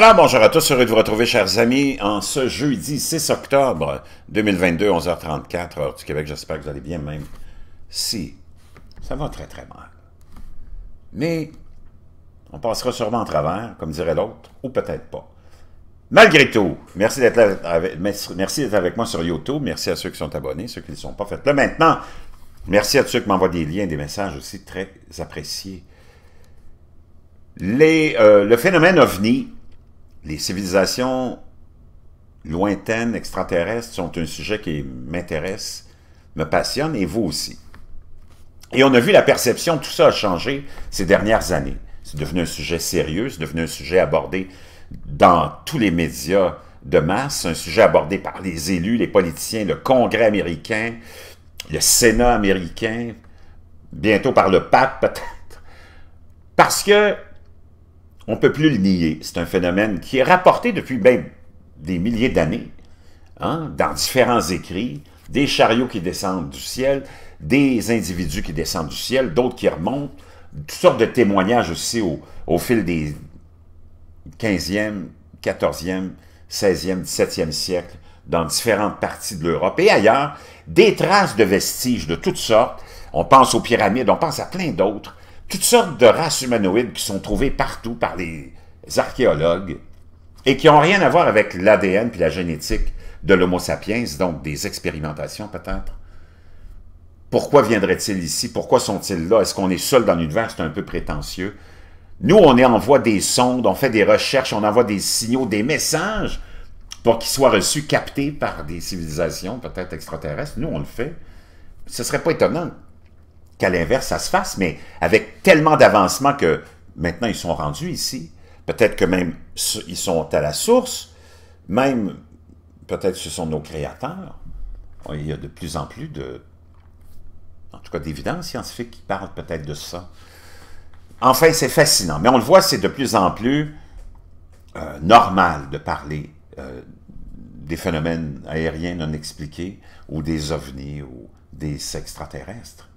Alors, bonjour à tous, heureux de vous retrouver, chers amis, en ce jeudi 6 octobre 2022, 11h34, heure du Québec. J'espère que vous allez bien, même si ça va très, très mal. Mais on passera sûrement en travers, comme dirait l'autre, ou peut-être pas. Malgré tout, merci d'être avec, avec moi sur YouTube. Merci à ceux qui sont abonnés, ceux qui ne sont pas. faites là maintenant. Merci à ceux qui m'envoient des liens, des messages aussi très appréciés. Euh, le phénomène OVNI les civilisations lointaines, extraterrestres, sont un sujet qui m'intéresse, me passionne, et vous aussi. Et on a vu la perception, tout ça a changé ces dernières années. C'est devenu un sujet sérieux, c'est devenu un sujet abordé dans tous les médias de masse, un sujet abordé par les élus, les politiciens, le Congrès américain, le Sénat américain, bientôt par le pape peut-être. Parce que on ne peut plus le nier. C'est un phénomène qui est rapporté depuis ben, des milliers d'années, hein, dans différents écrits, des chariots qui descendent du ciel, des individus qui descendent du ciel, d'autres qui remontent, toutes sortes de témoignages aussi au, au fil des 15e, 14e, 16e, 17e siècle, dans différentes parties de l'Europe et ailleurs, des traces de vestiges de toutes sortes. On pense aux pyramides, on pense à plein d'autres toutes sortes de races humanoïdes qui sont trouvées partout par les archéologues et qui n'ont rien à voir avec l'ADN puis la génétique de l'Homo sapiens, donc des expérimentations peut-être. Pourquoi viendraient-ils ici? Pourquoi sont-ils là? Est-ce qu'on est seul dans l'univers? C'est un peu prétentieux. Nous, on envoie des sondes, on fait des recherches, on envoie des signaux, des messages pour qu'ils soient reçus, captés par des civilisations peut-être extraterrestres. Nous, on le fait. Ce serait pas étonnant qu'à l'inverse, ça se fasse, mais avec tellement d'avancement que maintenant, ils sont rendus ici. Peut-être que même ils sont à la source, même peut-être ce sont nos créateurs. Il y a de plus en plus de, en tout cas d'évidence scientifique qui parle peut-être de ça. Enfin, c'est fascinant, mais on le voit, c'est de plus en plus euh, normal de parler euh, des phénomènes aériens non expliqués ou des ovnis ou des extraterrestres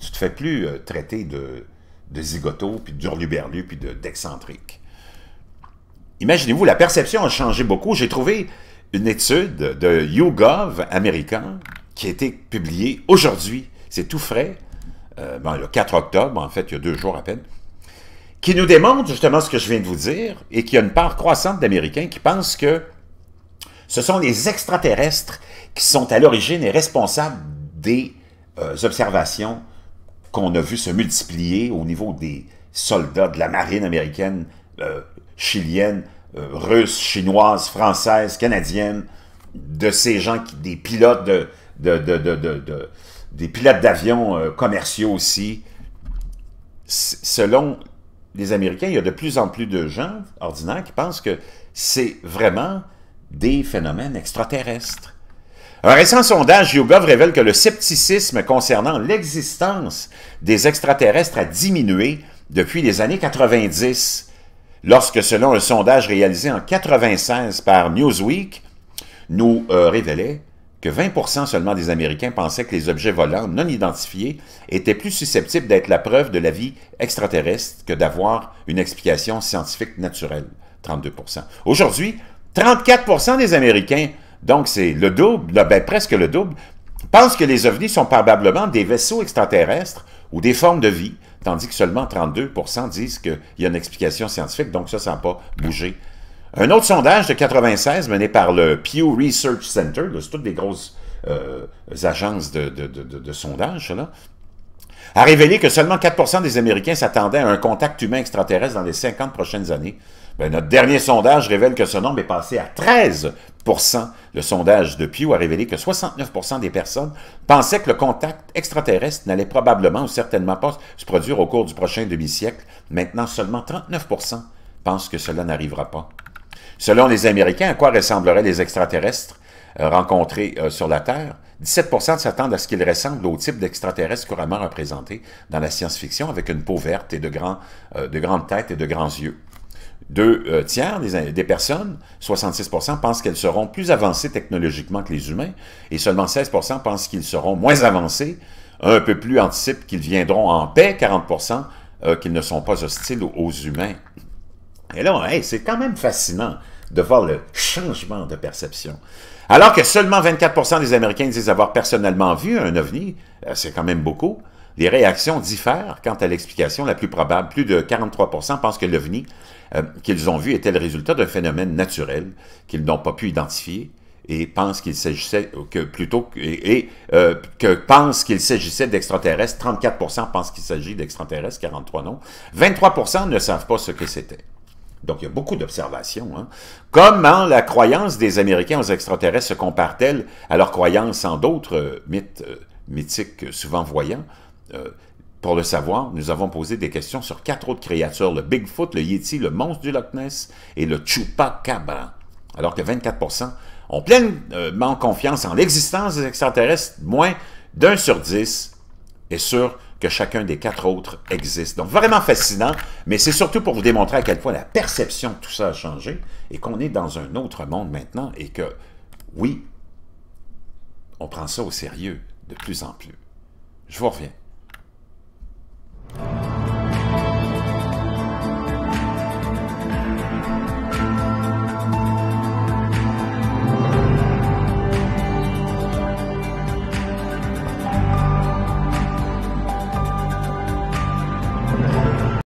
tu te fais plus euh, traiter de, de zigoto, puis d'urluberlu, puis d'excentrique. Imaginez-vous, la perception a changé beaucoup. J'ai trouvé une étude de YouGov américain qui a été publiée aujourd'hui. C'est tout frais. Euh, ben, le 4 octobre, en fait, il y a deux jours à peine qui nous démontre justement ce que je viens de vous dire et qu'il y a une part croissante d'Américains qui pensent que ce sont les extraterrestres qui sont à l'origine et responsables des euh, observations qu'on a vu se multiplier au niveau des soldats de la marine américaine, euh, chilienne, euh, russe, chinoise, française, canadienne, de ces gens, des pilotes de, des pilotes d'avions euh, commerciaux aussi. selon les Américains, il y a de plus en plus de gens ordinaires qui pensent que c'est vraiment des phénomènes extraterrestres. Un récent sondage YouGov révèle que le scepticisme concernant l'existence des extraterrestres a diminué depuis les années 90, lorsque, selon un sondage réalisé en 96 par Newsweek, nous euh, révélait que 20 seulement des Américains pensaient que les objets volants non identifiés étaient plus susceptibles d'être la preuve de la vie extraterrestre que d'avoir une explication scientifique naturelle, 32 Aujourd'hui, 34 des Américains donc, c'est le double, ben, presque le double, pense que les ovnis sont probablement des vaisseaux extraterrestres ou des formes de vie, tandis que seulement 32 disent qu'il y a une explication scientifique, donc ça ça n'a pas bougé. Un autre sondage de 96 mené par le Pew Research Center, c'est toutes des grosses euh, agences de, sondage, a révélé que seulement 4 des Américains s'attendaient à un contact humain extraterrestre dans les 50 prochaines années, ben, notre dernier sondage révèle que ce nombre est passé à 13 Le sondage de Pew a révélé que 69 des personnes pensaient que le contact extraterrestre n'allait probablement ou certainement pas se produire au cours du prochain demi-siècle. Maintenant, seulement 39 pensent que cela n'arrivera pas. Selon les Américains, à quoi ressembleraient les extraterrestres euh, rencontrés euh, sur la Terre? 17 s'attendent à ce qu'ils ressemblent au type d'extraterrestres couramment représentés dans la science-fiction avec une peau verte et de euh, grandes têtes et de grands yeux. Deux euh, tiers des, personnes, 66%, pensent qu'elles seront plus avancées technologiquement que les humains et seulement 16% pensent qu'ils seront moins avancés. Un peu plus anticipent qu'ils viendront en paix, 40%, euh, qu'ils ne sont pas hostiles aux humains. Et là, c'est quand même fascinant de voir le changement de perception. Alors que seulement 24% des Américains disent avoir personnellement vu un ovni, euh, c'est quand même beaucoup. Les réactions diffèrent quant à l'explication la plus probable. Plus de 43 pensent que l'OVNI euh, qu'ils ont vu était le résultat d'un phénomène naturel qu'ils n'ont pas pu identifier et pensent qu'il s'agissait que plutôt que euh, pensent qu'il s'agissait d'extraterrestres, 34 pensent qu'il s'agit d'extraterrestres, 43 non. 23 ne savent pas ce que c'était. Donc, il y a beaucoup d'observations. Hein. Comment la croyance des Américains aux extraterrestres se compare-t-elle à leur croyance en d'autres mythes euh, mythiques souvent voyants? Euh, pour le savoir, nous avons posé des questions sur quatre autres créatures, le Bigfoot, le Yeti, le monstre du Loch Ness et le Chupacabra. Alors que 24 ont pleinement confiance en l'existence des extraterrestres, moins d'un sur dix est sûr que chacun des quatre autres existe. Donc vraiment fascinant, mais c'est surtout pour vous démontrer à quel point la perception de tout ça a changé et qu'on est dans un autre monde maintenant et que, oui, on prend ça au sérieux de plus en plus. Je vous reviens.